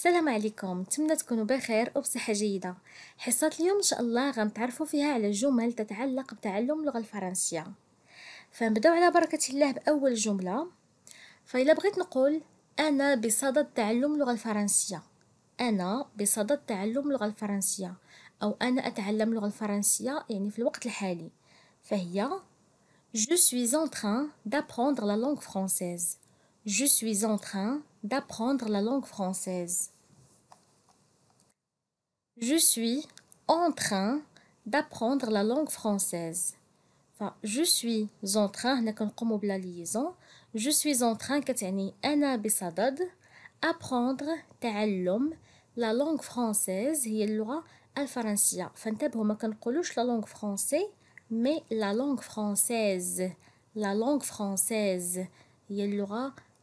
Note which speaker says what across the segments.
Speaker 1: السلام عليكم نتمنى تكونوا بخير وبصحة جيدة حصة اليوم إن شاء الله غنتعرفوا فيها على جمل تتعلق بتعلم اللغة الفرنسية فنبداو على بركة الله بأول جملة فإلا بغيت نقول أنا بصدد تعلم اللغة الفرنسية أنا بصدد تعلم اللغة الفرنسية أو أنا أتعلم اللغة الفرنسية يعني في الوقت الحالي فهي Je suis en train d'apprendre la langue française Je suis en train d'apprendre la langue française. Je suis en train d'apprendre la langue française. Enfin, je suis en train, la liaison. Je suis en train كتعني Ana apprendre la langue française هي اللغة الفرنسية la langue française mais la langue française la langue française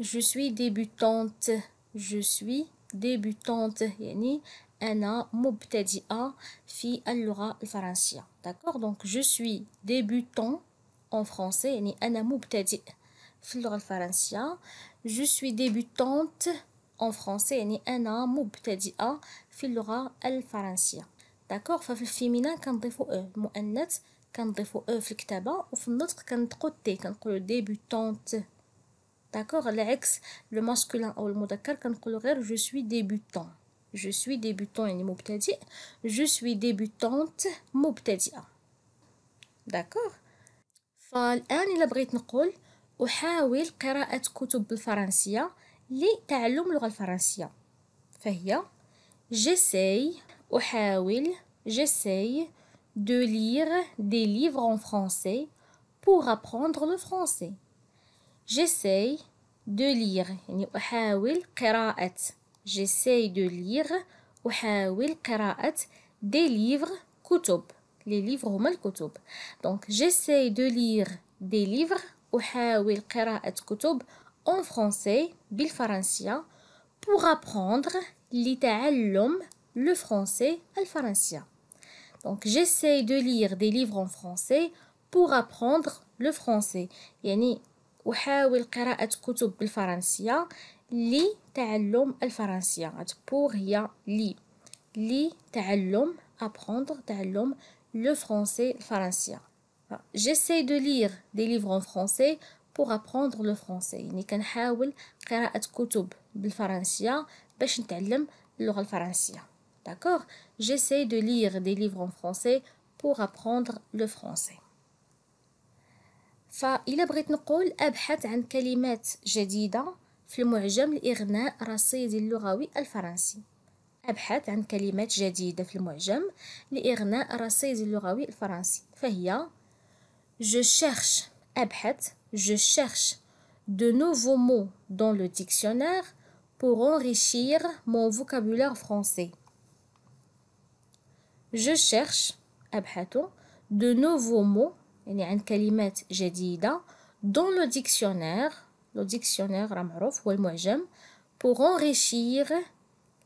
Speaker 1: Je suis débutante. Je suis débutante. Yani, Anna Mubtadi'a fille Allura Al-Farancia. D'accord Donc, je suis débutant en français. Yani, Anna Mubtadi'a fille Allura Al-Farancia. Je suis débutante en français. Yani, Anna Mubtadi'a fille Allura Al-Farancia. D'accord Fa féminin, quand il faut E. Mouannet, quand il faut E fi Ktaba. Ou fi quand il Quand il débutante. D'accord L'ex, le masculin ou le mudakar, quand on je suis débutant. Je suis débutant, et mubtadi. Je suis débutante, mubtadia. D'accord فالآن إلا بغيت نقول أحاول قراءة كتب بالفرنسية لتعلم اللغة الفرنسية فهي j'essaye أحاول j'essaye de lire des livres en français pour apprendre le français J'essaye de lire. يعني أحاول قراءة. J'essaye de lire. أحاول قراءة des livres كتب. Les livres هما الكتب. Donc j'essaye de lire des livres. أحاول قراءة كتب en français بالفرنسية pour apprendre لتعلم le français الفرنسية. Donc j'essaye de lire des livres en français pour apprendre le français. يعني وحاول قراءة كتب بالفرنسية لتعلم الفرنسية بور هي لي لي تعلم apprendre تعلم لو français الفرنسية جيساي دو لير دي ليفر ان فرونسي بور ابروندر لو فرونسي يعني كنحاول قراءة كتب بالفرنسية باش نتعلم اللغة الفرنسية داكوغ جيساي دو لير دي ليفر ان فرونسي pour apprendre le français. فإلا بغيت نقول أبحث عن كلمات جديدة في المعجم الإغناء رصيد اللغوي الفرنسي أبحث عن كلمات جديدة في المعجم لإغناء رصيد اللغوي الفرنسي فهي Je cherche أبحث Je cherche de nouveaux mots dans le dictionnaire pour enrichir mon vocabulaire français. Je cherche أبحث de nouveaux mots يعني عن كلمات جديدة dans le dictionnaire le dictionnaire راه معروف هو المعجم pour enrichir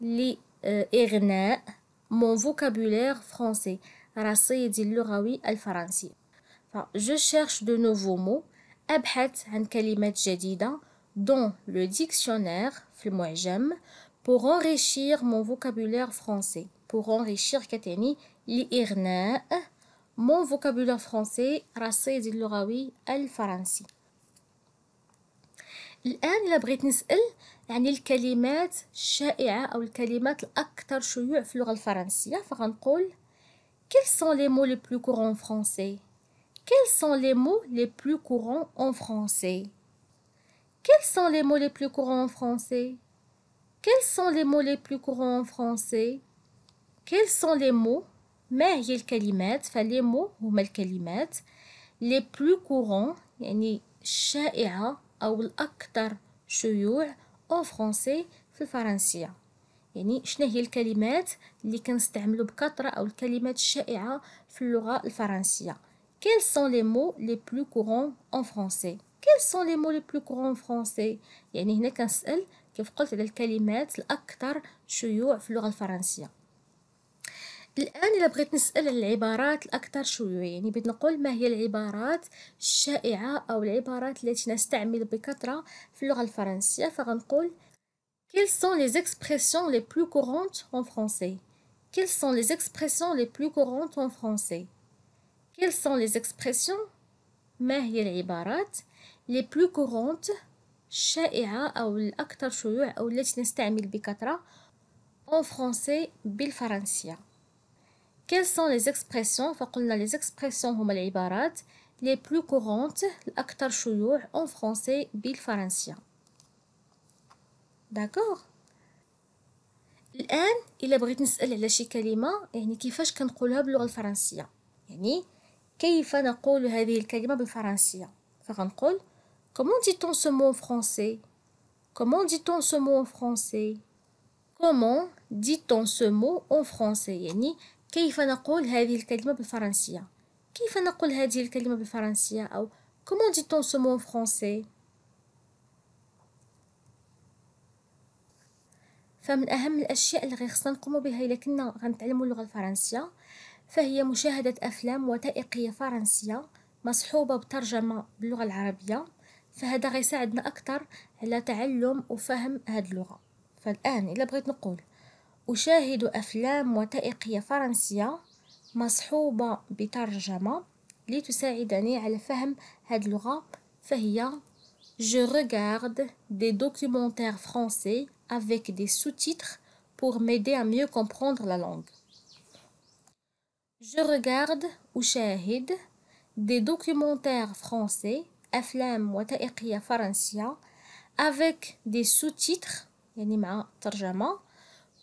Speaker 1: les لإغناء euh, mon vocabulaire français رصيدي اللغوي الفرنسي ف je cherche de nouveaux mots أبحث عن كلمات جديدة dans le dictionnaire في المعجم pour enrichir mon vocabulaire français pour enrichir كتعني لإغناء mon vocabulaire français رصيد اللغوي الفرنسي الان إلا بغيت نسال يعني الكلمات الشائعه او الكلمات الاكثر شيوع في اللغه الفرنسيه فغنقول Quels sont les mots les plus courants en français Quels sont les mots les plus courants en français Quels sont les mots les plus courants en français Quels sont les mots les plus courants en français Quels sont les mots ما هي الكلمات فلي مو هما الكلمات لي بلو كورون يعني الشائعة أو الأكثر شيوع أو فرونسي في الفرنسية يعني شنو هي الكلمات اللي كنستعملو بكثرة أو الكلمات الشائعة في اللغة الفرنسية كيل سون لي مو لي بلو كورون أون فرونسي كيل سون لي مو لي بلو كورون فرونسي يعني هنا كنسأل كيف قلت على الكلمات الأكثر شيوع في اللغة الفرنسية الآن إلا بغيت نسأل على العبارات الأكثر شيوعية يعني بغيت نقول ما هي العبارات الشائعة أو العبارات التي نستعمل بكثرة في اللغة الفرنسية فغنقول Quelles sont les expressions les plus courantes en français Quelles sont les expressions les plus courantes en français Quelles sont les expressions ما هي العبارات les plus courantes الشائعة أو الأكثر شيوع أو التي نستعمل بكثرة en français بالفرنسية quelles sont les expressions faqulna les expressions هما العبارات les plus courantes الأكثر شيوع en français بالفرنسية d'accord الآن إلا بغيت نسأل على شي كلمة يعني كيفاش كنقولها باللغة الفرنسية يعني كيف نقول هذه français? بالفرنسية فغنقول comment dit-on ce mot en français comment dit-on ce mot en français comment dit-on ce mot en français يعني كيف نقول هذه الكلمة بالفرنسية كيف نقول هذه الكلمة بالفرنسية أو comment dit-on ce mot en français فمن أهم الأشياء اللي خصنا نقومو بها إلا كنا غنتعلمو اللغة الفرنسية فهي مشاهدة أفلام وثائقية فرنسية مصحوبة بترجمة باللغة العربية فهذا غيساعدنا أكثر على تعلم وفهم هاد اللغة فالآن إلا بغيت نقول je regarde des documentaires français avec des sous-titres pour m'aider à mieux comprendre la langue. Je regarde des documentaires français أفلام avec des sous-titres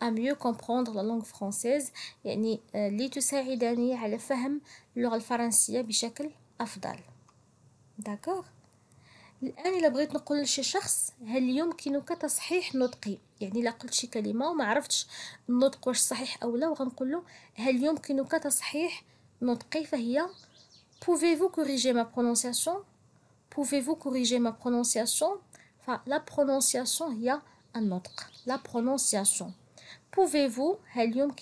Speaker 1: à mieux comprendre la langue française يعني تساعدني على فهم اللغة الفرنسية بشكل أفضل الآن إلا بغيت نقول لشي شخص هل يمكنك تصحيح نطقي يعني قلت شي كلمة وما عرفتش النطق واش صحيح أو لا وغنقول له هل يمكنك تصحيح نطقي فهي Pouvez-vous corriger ma prononciation Pouvez-vous corriger ma prononciation Enfin, la prononciation, il y a un autre. La prononciation. Pouvez-vous helium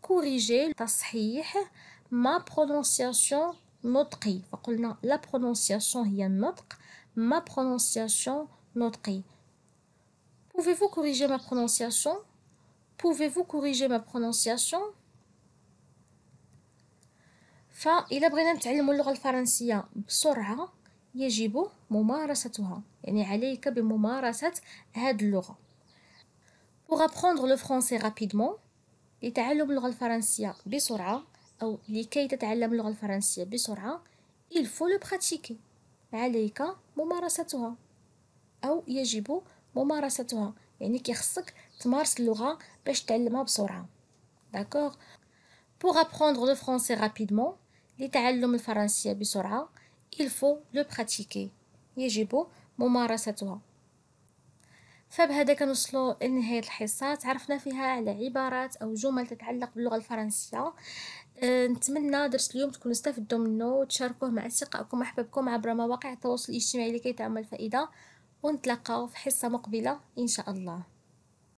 Speaker 1: corriger ma prononciation نطقي la prononciation هي ma prononciation notri. Pouvez-vous corriger ma prononciation Pouvez-vous corriger ma prononciation فإذا بغينا نتعلموا اللغة الفرنسية بسرعة يجب Pour apprendre le français rapidement, لتعلم اللغة الفرنسية بسرعة أو لكي تتعلم اللغة الفرنسية بسرعة il faut le pratiquer عليك ممارستها أو يجب ممارستها يعني كيخصك تمارس اللغة باش تعلمها بسرعة d'accord Pour apprendre le français rapidement لتعلم الفرنسية بسرعة il faut le pratiquer يجب ممارستها فبهذا كنوصلوا لنهاية الحصة تعرفنا فيها على عبارات أو جمل تتعلق باللغة الفرنسية أه، نتمنى درس اليوم تكونوا استفدتوا منه وتشاركوه مع أصدقائكم أحبابكم عبر مواقع التواصل الاجتماعي لكي تعمل فائدة ونتلقاو في حصة مقبلة إن شاء الله